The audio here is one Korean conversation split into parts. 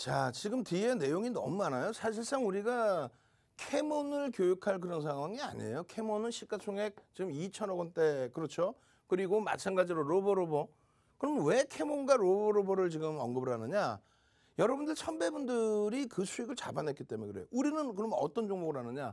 자, 지금 뒤에 내용이 너무 많아요. 사실상 우리가 캐몬을 교육할 그런 상황이 아니에요. 캐몬은 시가총액 지금 2천억 원대 그렇죠. 그리고 마찬가지로 로보로보. 그럼 왜 캐몬과 로보로보를 지금 언급을 하느냐? 여러분들 선배분들이 그 수익을 잡아냈기 때문에 그래요. 우리는 그럼 어떤 종목을 하느냐?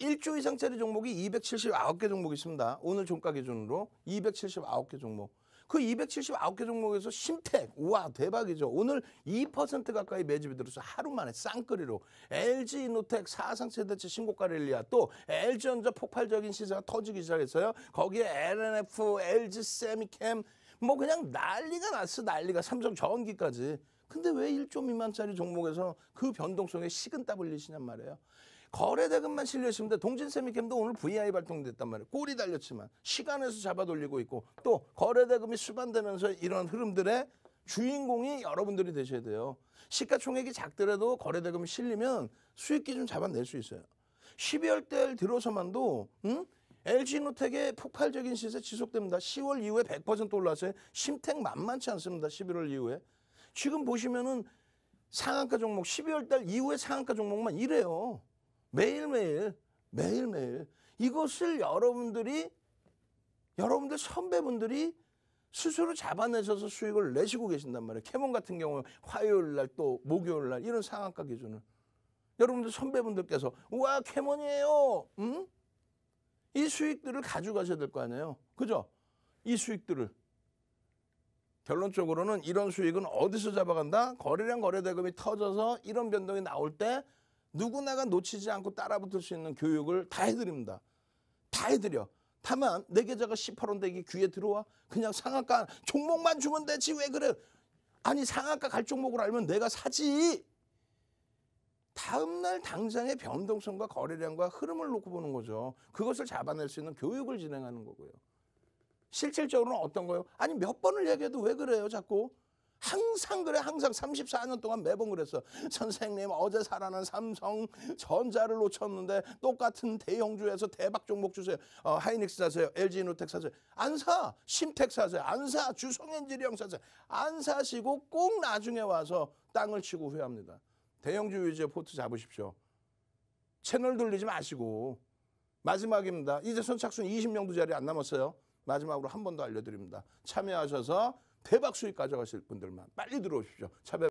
1조 이상짜리 종목이 279개 종목이 있습니다. 오늘 종가 기준으로 279개 종목. 그 279개 종목에서 신택 우와 대박이죠. 오늘 2% 가까이 매집이 들어서 하루 만에 쌍끌이로 LG 이노텍 사상 최대치 신고가를 일리아 또 LG전자 폭발적인 시세가 터지기 시작했어요. 거기에 LNF, LG 세미캠 뭐 그냥 난리가 났어 난리가 삼성 전기까지. 근데 왜 1조 미만짜리 종목에서 그 변동성에 식은 따 불리시냔 말이에요. 거래대금만 실려있습니다. 동진세미캠도 오늘 VI 발동됐단 말이에요. 꼬리 달렸지만 시간에서 잡아 돌리고 있고 또 거래대금이 수반되면서 이런 흐름들의 주인공이 여러분들이 되셔야 돼요. 시가총액이 작더라도 거래대금이 실리면 수익기 준 잡아낼 수 있어요. 12월 달 들어서만도 음? LG노텍의 폭발적인 시세 지속됩니다. 10월 이후에 100% 올라왔어요. 심택 만만치 않습니다. 11월 이후에. 지금 보시면은 상한가 종목 12월 달 이후에 상한가 종목만 이래요. 매일매일 매일매일 이것을 여러분들이 여러분들 선배분들이 스스로 잡아내셔서 수익을 내시고 계신단 말이에요. 캐몬 같은 경우 화요일 날 또 목요일 날 이런 상한가 기준을 여러분들 선배분들께서 우와 캐몬이에요. 응? 이 수익들을 가져가셔야 될 거 아니에요. 그죠? 이 수익들을 결론적으로는 이런 수익은 어디서 잡아간다? 거래량 거래대금이 터져서 이런 변동이 나올 때 누구나가 놓치지 않고 따라붙을 수 있는 교육을 다 해드립니다. 다 해드려. 다만 내 계좌가 18원대 이게 귀에 들어와? 그냥 상한가 종목만 주면 되지 왜 그래? 아니 상한가 갈 종목을 알면 내가 사지. 다음날 당장의 변동성과 거래량과 흐름을 놓고 보는 거죠. 그것을 잡아낼 수 있는 교육을 진행하는 거고요. 실질적으로는 어떤 거예요? 아니 몇 번을 얘기해도 왜 그래요 자꾸? 항상 그래 항상 34년 동안 매번 그랬어. 선생님 어제 살아난 삼성 전자를 놓쳤는데 똑같은 대형주에서 대박 종목 주세요. 어, 하이닉스 사세요. LG 노텍 사세요. 안 사. 심텍 사세요. 안 사. 주성엔지리형 사세요. 안 사시고 꼭 나중에 와서 땅을 치고 후회합니다. 대형주 위주의 포트 잡으십시오. 채널 돌리지 마시고 마지막입니다. 이제 선착순 20명도 자리 안 남았어요. 마지막으로 한 번 더 알려드립니다. 참여하셔서 대박 수익 가져가실 분들만 빨리 들어오십시오. 차별